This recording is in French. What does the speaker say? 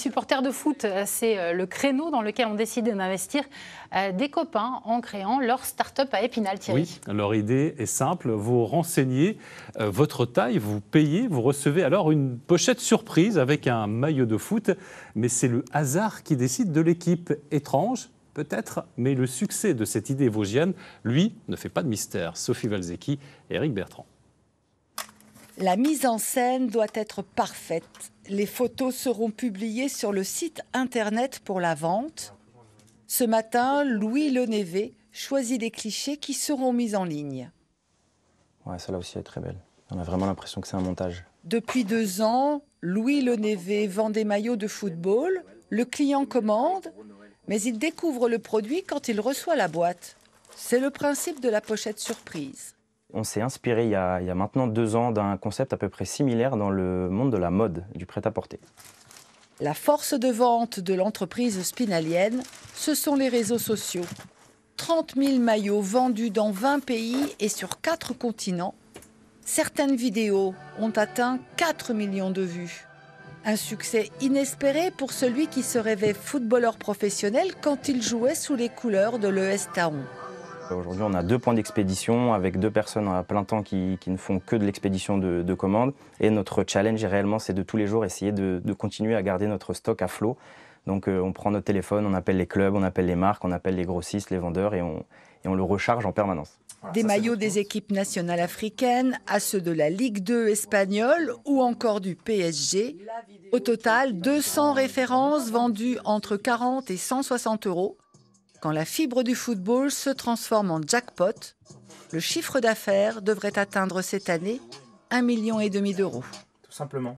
Supporters de foot, euh, c'est euh, le créneau dans lequel on décide d'investir euh, des copains en créant leur start-up à Épinal, Thierry. Oui, leur idée est simple, vous renseignez votre taille, vous payez, vous recevez alors une pochette surprise avec un maillot de foot, mais c'est le hasard qui décide de l'équipe. Étrange, peut-être, mais le succès de cette idée vosgienne, lui, ne fait pas de mystère. Sophie Valzecki, Eric Bertrand. La mise en scène doit être parfaite. Les photos seront publiées sur le site internet pour la vente. Ce matin, Louis Lenévé choisit des clichés qui seront mis en ligne. Ouais, là aussi est très belle. On a vraiment l'impression que c'est un montage. Depuis deux ans, Louis Lenévé vend des maillots de football. Le client commande, mais il découvre le produit quand il reçoit la boîte. C'est le principe de la pochette surprise. On s'est inspiré il y, a, maintenant deux ans d'un concept à peu près similaire dans le monde de la mode, du prêt-à-porter. La force de vente de l'entreprise spinalienne, ce sont les réseaux sociaux. 30 000 maillots vendus dans 20 pays et sur 4 continents. Certaines vidéos ont atteint 4 millions de vues. Un succès inespéré pour celui qui se rêvait footballeur professionnel quand il jouait sous les couleurs de l'ES bah, aujourd'hui, on a deux points d'expédition avec deux personnes à plein temps qui, ne font que de l'expédition de, de commandes. Et notre challenge, réellement, c'est de tous les jours essayer de, continuer à garder notre stock à flot. Donc, euh, on prend notre téléphone, on appelle les clubs, on appelle les marques, on appelle les grossistes, les vendeurs et on, le recharge en permanence. des maillots des équipes nationales africaines à ceux de la Ligue 2 espagnole ou encore du PSG. Au total, 200 références vendues entre 40 et 160 euros. Quand la fibre du football se transforme en jackpot, le chiffre d'affaires devrait atteindre cette année 1,5 million d'euros. Tout simplement.